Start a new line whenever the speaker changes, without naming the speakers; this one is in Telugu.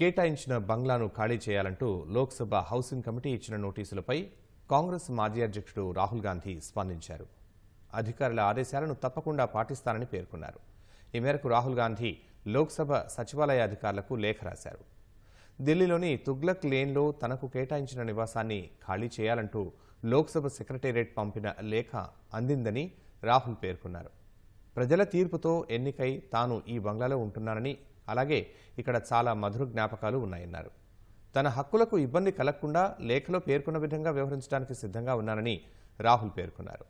కేటాయించిన బంగ్లాను ఖాళీ చేయాలంటూ లోక్సభ హౌసింగ్ కమిటీ ఇచ్చిన నోటీసులపై కాంగ్రెస్ మాజీ అధ్యక్షుడు రాహుల్ గాంధీ స్పందించారు అధికారుల ఆదేశాలను తప్పకుండా పాటిస్తానని పేర్కొన్నారు ఈ మేరకు రాహుల్ గాంధీ లోక్సభ సచివాలయ అధికారులకు లేఖ రాశారు ఢిల్లీలోని తుగ్లక్ లేన్లో తనకు కేటాయించిన నివాసాన్ని ఖాళీ చేయాలంటూ లోక్సభ సెక్రటేరియట్ పంపిన లేఖ అందిందని రాహుల్ పేర్కొన్నారు ప్రజల తీర్పుతో ఎన్నికై తాను ఈ బంగ్లాలో ఉంటున్నానని అలాగే ఇక్కడ చాలా మధుర జ్ఞాపకాలు ఉన్నాయన్నారు తన హక్కులకు ఇబ్బంది కలగకుండా లేఖలో పేర్కొన్న విధంగా వ్యవహరించడానికి సిద్ధంగా ఉన్నానని రాహుల్ పేర్కొన్నారు